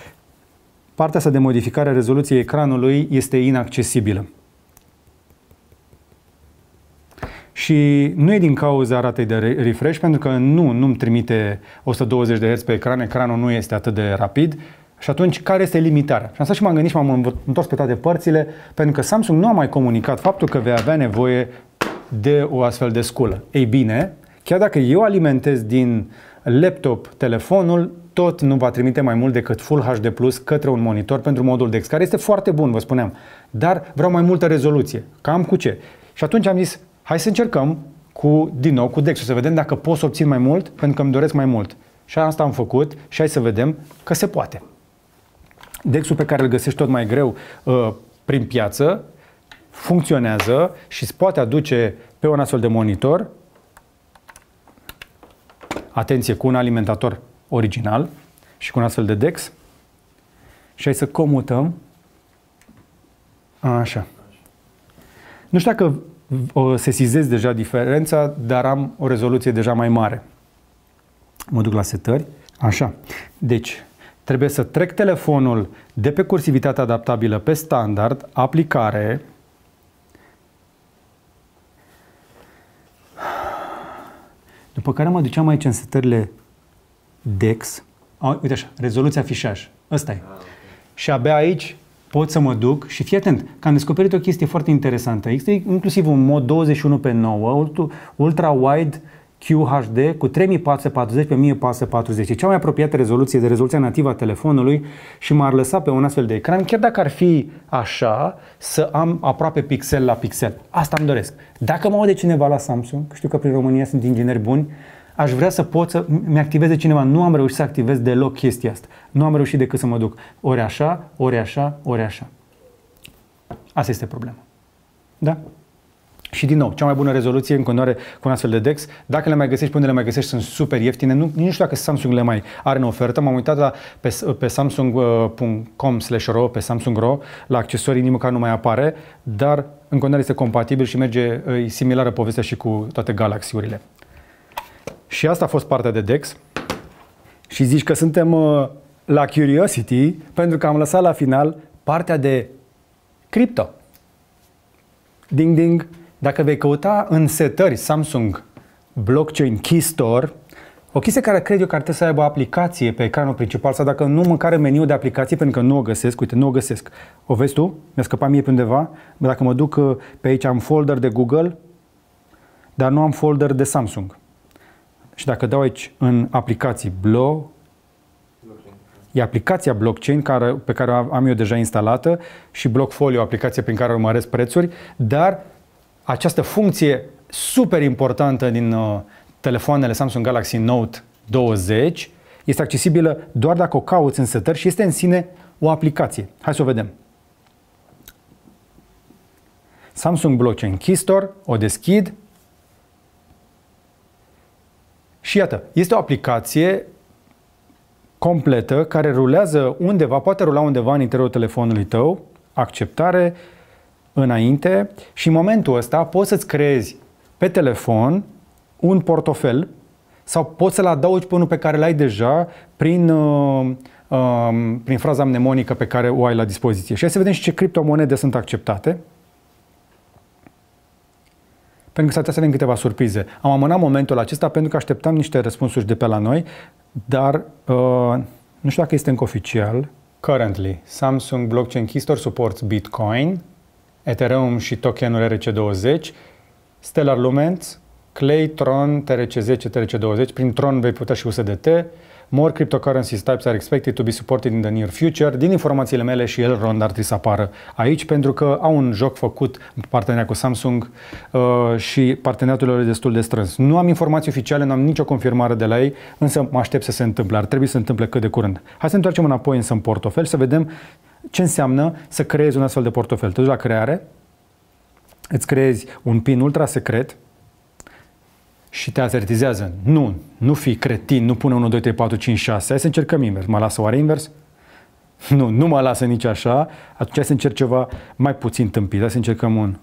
Partea asta de modificare a rezoluției ecranului este inaccesibilă. și nu e din cauza ratei de refresh, pentru că nu, nu-mi trimite 120 de Hz pe ecran, ecranul nu este atât de rapid, și atunci, care este limitarea? Și am stat și m-am gândit și m-am întors pe toate părțile, pentru că Samsung nu a mai comunicat faptul că vei avea nevoie de o astfel de sculă. Ei bine, chiar dacă eu alimentez din laptop telefonul, tot nu va trimite mai mult decât Full HD Plus către un monitor pentru modul DeX, care este foarte bun, vă spuneam, dar vreau mai multă rezoluție. Cam cu ce? Și atunci am zis, hai să încercăm cu, din nou cu Dexul, să vedem dacă pot să obțin mai mult, pentru că îmi doresc mai mult. Și asta am făcut și hai să vedem că se poate. Dexul pe care îl găsești tot mai greu uh, prin piață funcționează și îți poate aduce pe un astfel de monitor, atenție, cu un alimentator original și cu un astfel de DEX și hai să comutăm. Așa. Nu știu dacă sesizez deja diferența, dar am o rezoluție deja mai mare. Mă duc la setări. Așa. Deci, trebuie să trec telefonul de pe cursivitate adaptabilă pe standard, aplicare, după care mă duceam aici în setările DEX, uite așa, rezoluția fișaș. ăsta e. Ah, Și abia aici pot să mă duc și fii atent, că am descoperit o chestie foarte interesantă. Există inclusiv un mod 21 pe 9, ultra-wide QHD cu 3440 pe 1440. cea mai apropiată rezoluție de rezoluția nativă a telefonului și m-ar lăsa pe un astfel de ecran, chiar dacă ar fi așa, să am aproape pixel la pixel. Asta îmi doresc. Dacă mă aude cineva la Samsung, știu că prin România sunt ingineri buni, aș vrea să pot să mi activeze cineva. Nu am reușit să activez deloc chestia asta. Nu am reușit decât să mă duc ori așa, ori așa, ori așa. Asta este problema. Da? Și din nou, cea mai bună rezoluție în continuare cu un astfel de DEX, dacă le mai găsești, până le mai găsești, sunt super ieftine. Nu, nu știu dacă Samsung le mai are în ofertă. M-am uitat la, pe, pe samsung.com uh, slash ro, pe Samsung ro, la accesorii nimic nu mai apare, dar în continuare este compatibil și merge, uh, e similară povestea și cu toate Galaxy-urile. Și asta a fost partea de DEX. Și zici că suntem uh, la Curiosity pentru că am lăsat la final partea de cripto. Ding, ding. Dacă vei căuta în setări Samsung Blockchain Key Store, o chestie care cred eu că ar trebui să aibă aplicație pe ecranul principal sau dacă nu, măcar meniu de aplicații, pentru că nu o găsesc. Uite, nu o găsesc. O vezi tu? Mi-a scăpat mie pe undeva. Dacă mă duc uh, pe aici am folder de Google, dar nu am folder de Samsung. Și dacă dau aici în aplicații Blow, e aplicația blockchain care, pe care o am eu deja instalată și Blockfolio, aplicația prin care urmăresc prețuri, dar această funcție super importantă din uh, telefoanele Samsung Galaxy Note 20 este accesibilă doar dacă o cauți în setări și este în sine o aplicație. Hai să o vedem. Samsung Blockchain Keystore, o deschid și iată, este o aplicație completă care rulează undeva, poate rula undeva în interiorul telefonului tău, acceptare, înainte și în momentul ăsta poți să-ți creezi pe telefon un portofel sau poți să-l adaugi pe unul pe care l-ai deja prin, uh, uh, prin fraza mnemonică pe care o ai la dispoziție. Și hai să vedem și ce criptomonede sunt acceptate pentru că s-ar putea să avem câteva surprize. Am amânat momentul acesta pentru că așteptam niște răspunsuri de pe la noi, dar uh, nu știu dacă este încă oficial. Currently, Samsung Blockchain Keystore supports Bitcoin, Ethereum și tokenul RC20, Stellar Lumens, Clay, Tron, TRC10, TRC20, prin Tron vei putea și USDT, More cryptocurrencies types are expected to be supported in the near future. Din informațiile mele și Rond, ar trebui să apară aici pentru că au un joc făcut partenerea cu Samsung uh, și parteneriatul lor e destul de strâns. Nu am informații oficiale, nu am nicio confirmare de la ei, însă mă aștept să se întâmple. Ar trebui să se întâmple cât de curând. Hai să întoarcem înapoi însă în portofel să vedem ce înseamnă să creezi un astfel de portofel. Te duci la creare, îți creezi un PIN ultra secret, și te asertizează. Nu, nu fi cretin, nu pune 1, 2, 3, 4, 5, 6. Hai să încercăm invers. Mă lasă oare invers? Nu, nu mă lasă nici așa. Atunci hai să încerc ceva mai puțin tâmpit. Hai să încercăm un...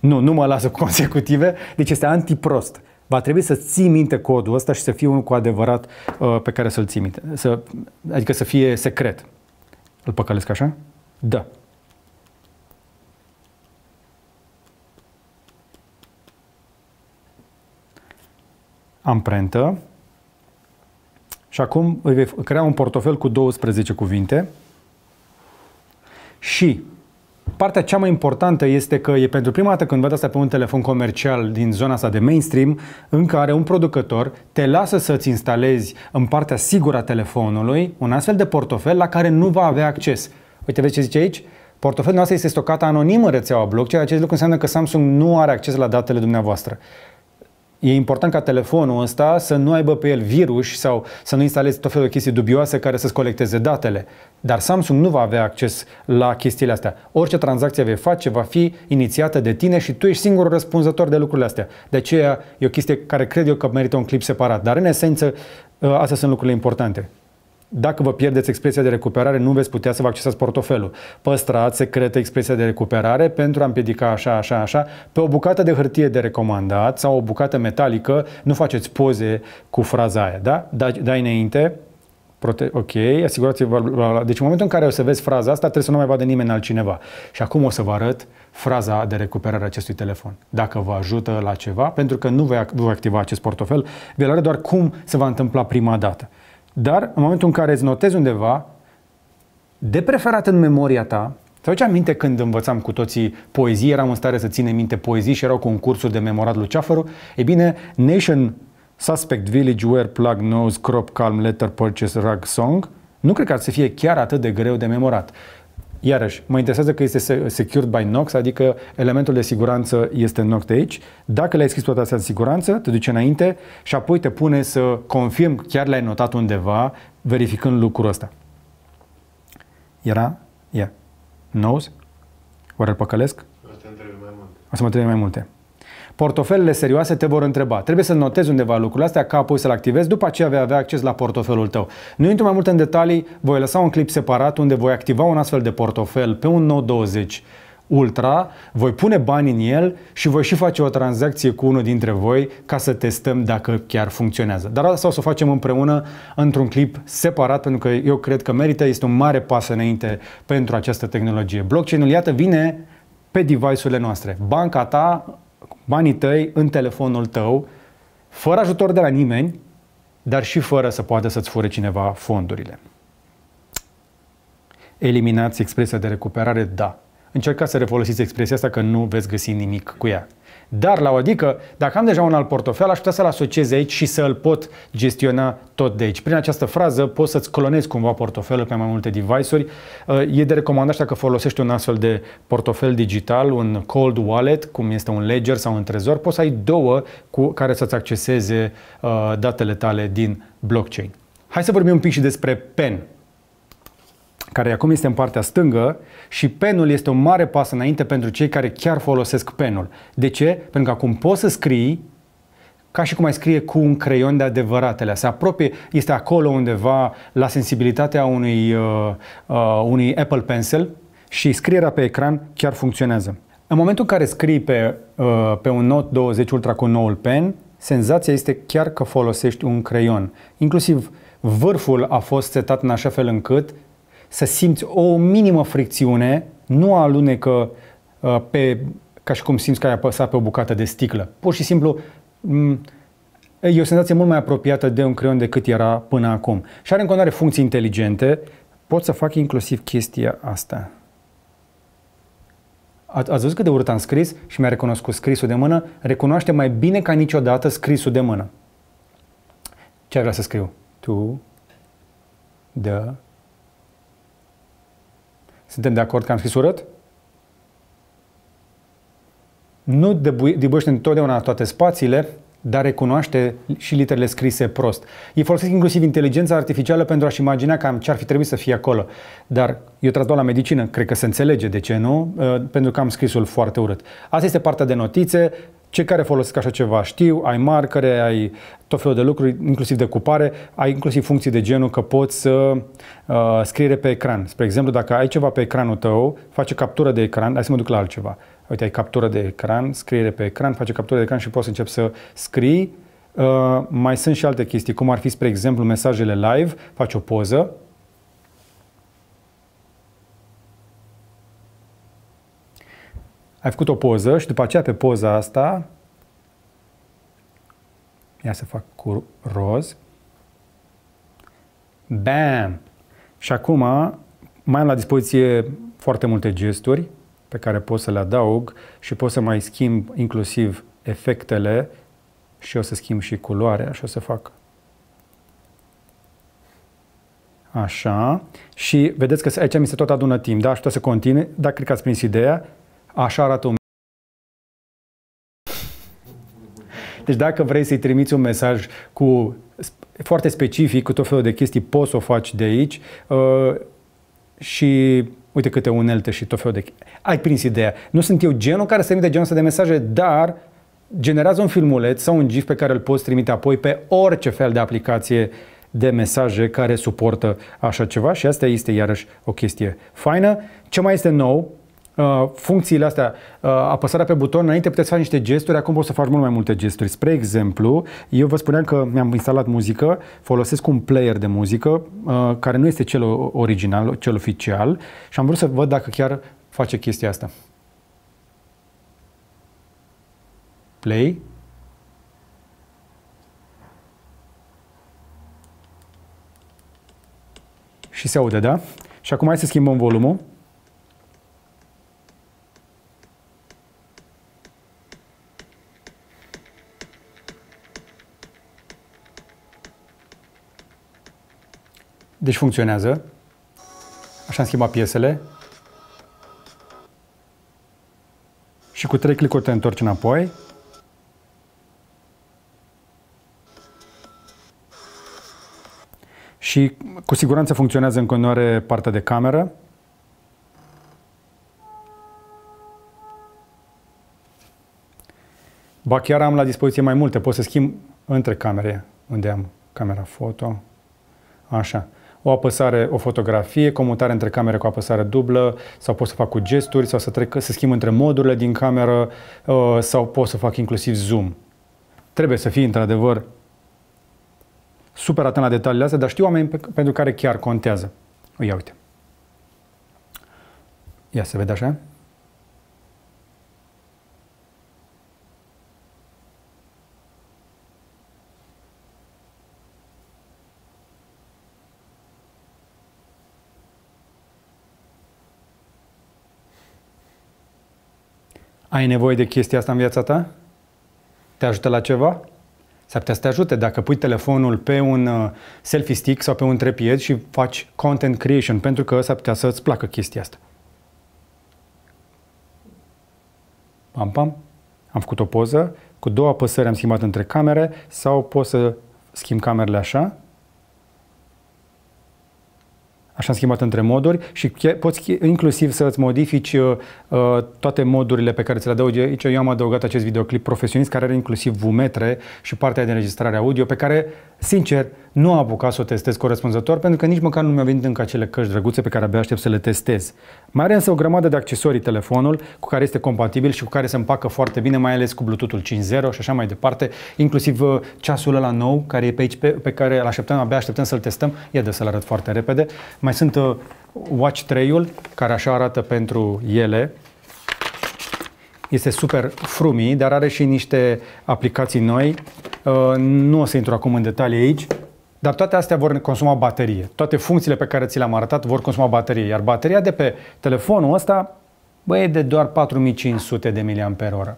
Nu, nu mă lasă cu consecutive. Deci este antiprost. Va trebui să ții minte codul ăsta și să fie unul cu adevărat uh, pe care să-l ții minte. Să, adică să fie secret. Îl păcălesc așa? Da. amprentă și acum îi vei crea un portofel cu 12 cuvinte și partea cea mai importantă este că e pentru prima dată când văd asta pe un telefon comercial din zona asta de mainstream, în care un producător te lasă să-ți instalezi în partea sigură a telefonului un astfel de portofel la care nu va avea acces. Uite, vezi ce zice aici? Portofelul nostru este stocat anonim în rețeaua blockchain, acest lucru înseamnă că Samsung nu are acces la datele dumneavoastră e important ca telefonul ăsta să nu aibă pe el virus sau să nu instalezi tot felul de chestii dubioase care să-ți colecteze datele. Dar Samsung nu va avea acces la chestiile astea. Orice tranzacție vei face va fi inițiată de tine și tu ești singurul răspunzător de lucrurile astea. De aceea e o chestie care cred eu că merită un clip separat. Dar în esență, ă, astea sunt lucrurile importante dacă vă pierdeți expresia de recuperare, nu veți putea să vă accesați portofelul. Păstrați secretă expresia de recuperare pentru a împiedica așa, așa, așa. Pe o bucată de hârtie de recomandat sau o bucată metalică, nu faceți poze cu fraza aia, da? Dai, dai înainte, prote- ok, asigurați-vă. Deci în momentul în care o să vezi fraza asta, trebuie să nu mai vadă nimeni altcineva. Și acum o să vă arăt fraza de recuperare a acestui telefon. Dacă vă ajută la ceva, pentru că nu voi activa acest portofel, vi arăt doar cum se va întâmpla prima dată. Dar în momentul în care îți notezi undeva, de preferat în memoria ta, să aduce aminte când învățam cu toții poezii, eram în stare să ținem minte poezii și erau concursuri de memorat lui Ceafăru. E bine, Nation, Suspect Village, wear, Plug Nose, Crop Calm, Letter Purchase, rug, Song, nu cred că ar să fie chiar atât de greu de memorat. Iarăși, mă interesează că este secured by Nox, adică elementul de siguranță este Nox de aici. Dacă le-ai scris toate astea în siguranță, te duce înainte și apoi te pune să confirm chiar le-ai notat undeva, verificând lucrul ăsta. Era? Yeah. Nose? Oare îl păcălesc? O să mă întrebe mai multe. Portofelele serioase te vor întreba. Trebuie să notezi undeva lucrurile astea ca apoi să-l activezi, după aceea vei avea acces la portofelul tău. Nu intru mai mult în detalii, voi lăsa un clip separat unde voi activa un astfel de portofel pe un Note 20 Ultra, voi pune bani în el și voi și face o tranzacție cu unul dintre voi ca să testăm dacă chiar funcționează. Dar asta o să o facem împreună într-un clip separat pentru că eu cred că merită, este un mare pas înainte pentru această tehnologie. Blockchain-ul, iată, vine pe device-urile noastre. Banca ta banii tăi în telefonul tău, fără ajutor de la nimeni, dar și fără să poată să-ți fure cineva fondurile. Eliminați expresia de recuperare? Da. Încercați să refolosiți expresia asta că nu veți găsi nimic cu ea. Dar la o adică, dacă am deja un alt portofel, aș putea să-l asociez aici și să-l pot gestiona tot de aici. Prin această frază poți să-ți clonezi cumva portofelul pe mai multe device-uri. Uh, e de recomandat dacă folosești un astfel de portofel digital, un cold wallet, cum este un ledger sau un trezor, poți să ai două cu care să-ți acceseze uh, datele tale din blockchain. Hai să vorbim un pic și despre PEN, care acum este în partea stângă și penul este un mare pas înainte pentru cei care chiar folosesc penul. De ce? Pentru că acum poți să scrii ca și cum ai scrie cu un creion de adevăratele. Se apropie, este acolo undeva la sensibilitatea unui, uh, uh, unui Apple Pencil și scrierea pe ecran chiar funcționează. În momentul în care scrii pe, uh, pe un Note 20 Ultra cu noul pen, senzația este chiar că folosești un creion. Inclusiv vârful a fost setat în așa fel încât să simți o minimă fricțiune, nu alunecă uh, pe, ca și cum simți că ai apăsat pe o bucată de sticlă. Pur și simplu e o senzație mult mai apropiată de un creion decât era până acum. Și are în continuare funcții inteligente. Pot să fac inclusiv chestia asta. Ați văzut cât de urât am scris și mi-a recunoscut scrisul de mână? Recunoaște mai bine ca niciodată scrisul de mână. Ce vrea să scriu? Tu, de, suntem de acord că am scris urât? Nu dibuiește întotdeauna toate spațiile, dar recunoaște și literele scrise prost. Ei folosesc inclusiv inteligența artificială pentru a-și imagina cam ce ar fi trebuit să fie acolo. Dar eu tratat la medicină, cred că se înțelege de ce nu, ă, pentru că am scrisul foarte urât. Asta este partea de notițe, cei care folosesc așa ceva știu, ai marcare, ai tot felul de lucruri, inclusiv de cupare, ai inclusiv funcții de genul că poți să uh, scrie pe ecran. Spre exemplu, dacă ai ceva pe ecranul tău, face captură de ecran, hai să mă duc la altceva. Uite, ai captură de ecran, scriere pe ecran, face captură de ecran și poți să începi să scrii. Uh, mai sunt și alte chestii, cum ar fi, spre exemplu, mesajele live, faci o poză, ai făcut o poză și după aceea pe poza asta, ia să fac cu roz, bam! Și acum mai am la dispoziție foarte multe gesturi pe care pot să le adaug și pot să mai schimb inclusiv efectele și o să schimb și culoarea și o să fac Așa. Și vedeți că aici mi se tot adună timp, da? Și tot să continui, dar cred că ați prins ideea. Așa arată un Deci dacă vrei să-i trimiți un mesaj cu foarte specific, cu tot felul de chestii, poți să o faci de aici uh, și uite câte unelte și tot felul de Ai prins ideea. Nu sunt eu genul care să trimite genul ăsta de mesaje, dar generează un filmuleț sau un GIF pe care îl poți trimite apoi pe orice fel de aplicație de mesaje care suportă așa ceva și asta este iarăși o chestie faină. Ce mai este nou Uh, funcțiile astea, uh, apăsarea pe buton, înainte puteți face niște gesturi, acum poți să faci mult mai multe gesturi. Spre exemplu, eu vă spuneam că mi-am instalat muzică, folosesc un player de muzică uh, care nu este cel original, cel oficial și am vrut să văd dacă chiar face chestia asta. Play. Și se aude, da? Și acum hai să schimbăm volumul. Deci funcționează. Așa am schimbat piesele. Și cu trei clicuri te întorci înapoi. Și cu siguranță funcționează în continuare partea de cameră. Ba chiar am la dispoziție mai multe, pot să schimb între camere, unde am camera foto, așa o apăsare, o fotografie, comutare între camere cu apăsare dublă, sau pot să fac cu gesturi, sau să, trec, să schimb între modurile din cameră, uh, sau pot să fac inclusiv zoom. Trebuie să fii, într-adevăr, super atent la detaliile astea, dar știu oameni pe, pentru care chiar contează. Ia uite. Ia se vede așa? Ai nevoie de chestia asta în viața ta? Te ajută la ceva? S-ar putea să te ajute dacă pui telefonul pe un uh, selfie stick sau pe un trepied și faci content creation, pentru că s-ar putea să-ți placă chestia asta. Pam, pam. Am făcut o poză, cu două apăsări am schimbat între camere sau pot să schimb camerele așa Așa am schimbat între moduri și chiar, poți inclusiv să îți modifici uh, uh, toate modurile pe care ți le adaugi. Aici eu am adăugat acest videoclip profesionist care are inclusiv vumetre și partea de înregistrare audio pe care Sincer, nu am apucat să o testez corespunzător pentru că nici măcar nu mi-au venit încă acele căști drăguțe pe care abia aștept să le testez. Mai are însă o grămadă de accesorii telefonul cu care este compatibil și cu care se împacă foarte bine, mai ales cu Bluetooth-ul 5.0 și așa mai departe, inclusiv uh, ceasul ăla nou care e pe aici, pe, pe care îl așteptăm, abia așteptăm să-l testăm. Ia de să-l arăt foarte repede. Mai sunt uh, Watch 3-ul care așa arată pentru ele este super frumii, dar are și niște aplicații noi. Uh, nu o să intru acum în detalii aici, dar toate astea vor consuma baterie. Toate funcțiile pe care ți le-am arătat vor consuma baterie, iar bateria de pe telefonul ăsta bă, e de doar 4500 de mAh.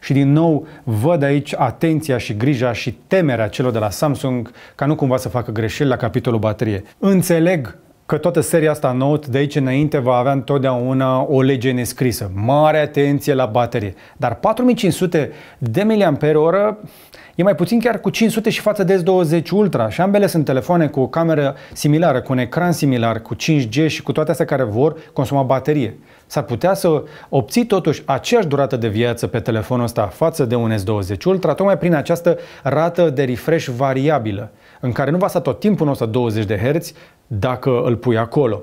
Și din nou văd aici atenția și grija și temerea celor de la Samsung ca nu cumva să facă greșeli la capitolul baterie. Înțeleg că toată seria asta Note de aici înainte va avea întotdeauna o lege nescrisă. Mare atenție la baterie. Dar 4500 de mAh E mai puțin chiar cu 500 și față de S20 Ultra și ambele sunt telefoane cu o cameră similară, cu un ecran similar, cu 5G și cu toate astea care vor consuma baterie. S-ar putea să obții totuși aceeași durată de viață pe telefonul ăsta față de un S20 Ultra, tocmai prin această rată de refresh variabilă, în care nu va sta tot timpul 120 de Hz dacă îl pui acolo.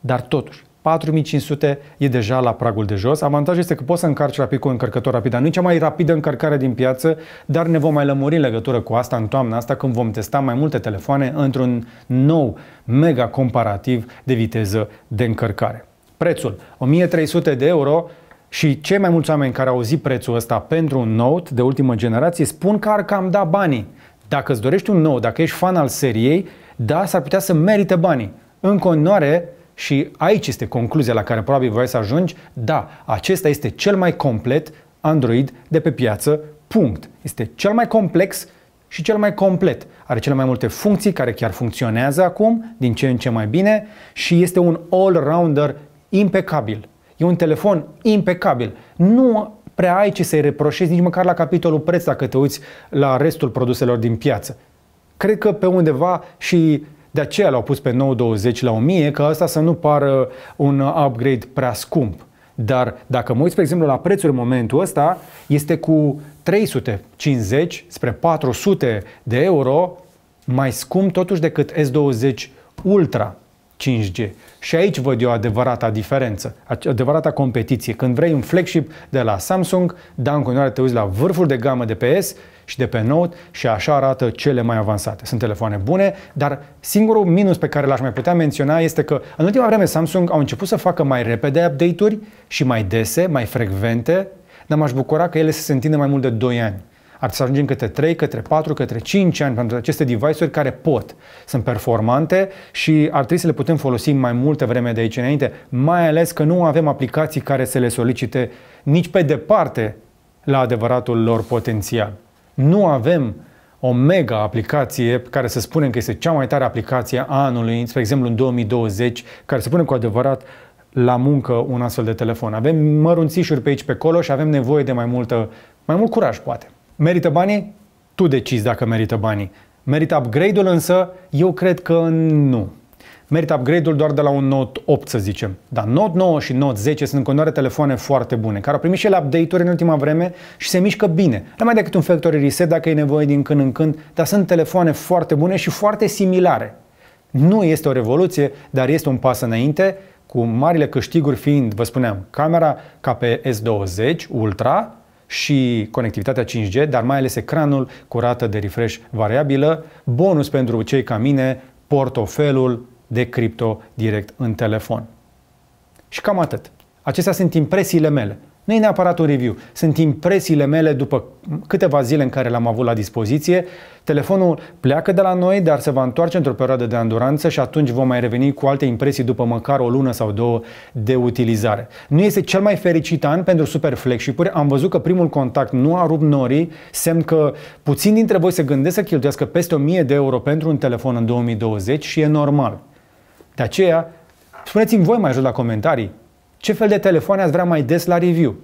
Dar totuși, 4500 e deja la pragul de jos. Avantajul este că poți să încarci rapid cu încărcător rapid, dar nu e cea mai rapidă încărcare din piață, dar ne vom mai lămuri în legătură cu asta în toamna asta când vom testa mai multe telefoane într-un nou mega comparativ de viteză de încărcare. Prețul 1300 de euro și cei mai mulți oameni care au auzit prețul ăsta pentru un Note de ultimă generație spun că ar cam da banii. Dacă îți dorești un nou, dacă ești fan al seriei, da, s-ar putea să merite banii. În continuare, și aici este concluzia la care probabil vrei să ajungi. Da, acesta este cel mai complet Android de pe piață, punct. Este cel mai complex și cel mai complet. Are cele mai multe funcții care chiar funcționează acum, din ce în ce mai bine și este un all-rounder impecabil. E un telefon impecabil. Nu prea ai ce să-i reproșezi nici măcar la capitolul preț dacă te uiți la restul produselor din piață. Cred că pe undeva și de aceea l-au pus pe 920 la 1000, ca asta să nu pară un upgrade prea scump. Dar dacă mă uit, pe exemplu, la prețul în momentul ăsta, este cu 350 spre 400 de euro mai scump totuși decât S20 Ultra 5G. Și aici văd eu adevărata diferență, adevărata competiție. Când vrei un flagship de la Samsung, da, în continuare te uiți la vârful de gamă de pe S și de pe Note și așa arată cele mai avansate. Sunt telefoane bune, dar singurul minus pe care l-aș mai putea menționa este că în ultima vreme Samsung au început să facă mai repede update-uri și mai dese, mai frecvente, dar m-aș bucura că ele se întindă mai mult de 2 ani ar să ajungem către 3, către 4, către 5 ani pentru aceste device-uri care pot, sunt performante și ar trebui să le putem folosi mai multă vreme de aici înainte, mai ales că nu avem aplicații care să le solicite nici pe departe la adevăratul lor potențial. Nu avem o mega aplicație care să spunem că este cea mai tare aplicație a anului, spre exemplu în 2020, care să pune cu adevărat la muncă un astfel de telefon. Avem mărunțișuri pe aici, pe acolo și avem nevoie de mai multă, mai mult curaj, poate. Merită banii? Tu decizi dacă merită banii. Merită upgrade-ul însă? Eu cred că nu. Merită upgrade-ul doar de la un Note 8, să zicem. Dar Note 9 și Note 10 sunt în continuare telefoane foarte bune, care au primit și ele update-uri în ultima vreme și se mișcă bine. Nu mai decât un factory reset dacă e nevoie din când în când, dar sunt telefoane foarte bune și foarte similare. Nu este o revoluție, dar este un pas înainte, cu marile câștiguri fiind, vă spuneam, camera KPS20 Ultra, și conectivitatea 5G, dar mai ales ecranul cu rată de refresh variabilă, bonus pentru cei ca mine, portofelul de cripto direct în telefon. Și cam atât. Acestea sunt impresiile mele. Nu e neapărat un review. Sunt impresiile mele după câteva zile în care l-am avut la dispoziție. Telefonul pleacă de la noi, dar se va întoarce într-o perioadă de anduranță și atunci vom mai reveni cu alte impresii după măcar o lună sau două de utilizare. Nu este cel mai fericit an pentru super flagship-uri. Am văzut că primul contact nu a rupt norii, semn că puțin dintre voi se gândesc să cheltuiască peste 1000 de euro pentru un telefon în 2020 și e normal. De aceea, spuneți-mi voi mai jos la comentarii ce fel de telefoane ați vrea mai des la review?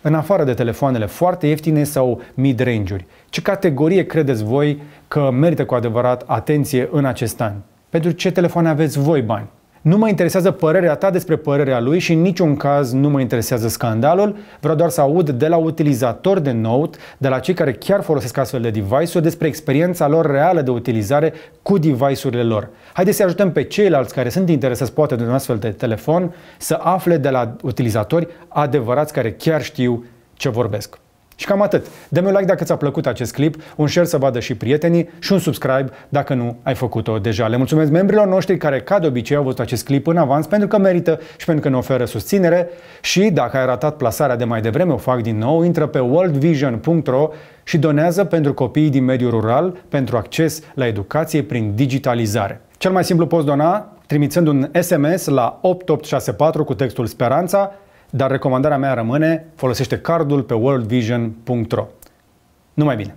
În afară de telefoanele foarte ieftine sau mid-range-uri, ce categorie credeți voi că merită cu adevărat atenție în acest an? Pentru ce telefoane aveți voi bani? Nu mă interesează părerea ta despre părerea lui și în niciun caz nu mă interesează scandalul. Vreau doar să aud de la utilizatori de Note, de la cei care chiar folosesc astfel de device-uri, despre experiența lor reală de utilizare cu device-urile lor. Haideți să ajutăm pe ceilalți care sunt interesați poate de un astfel de telefon să afle de la utilizatori adevărați care chiar știu ce vorbesc. Și cam atât. Dă-mi un like dacă ți-a plăcut acest clip, un share să vadă și prietenii și un subscribe dacă nu ai făcut-o deja. Le mulțumesc membrilor noștri care, ca de obicei, au văzut acest clip în avans pentru că merită și pentru că ne oferă susținere și dacă ai ratat plasarea de mai devreme, o fac din nou, intră pe worldvision.ro și donează pentru copiii din mediul rural pentru acces la educație prin digitalizare. Cel mai simplu poți dona trimițând un SMS la 8864 cu textul Speranța dar recomandarea mea rămâne, folosește cardul pe worldvision.ro. Numai bine!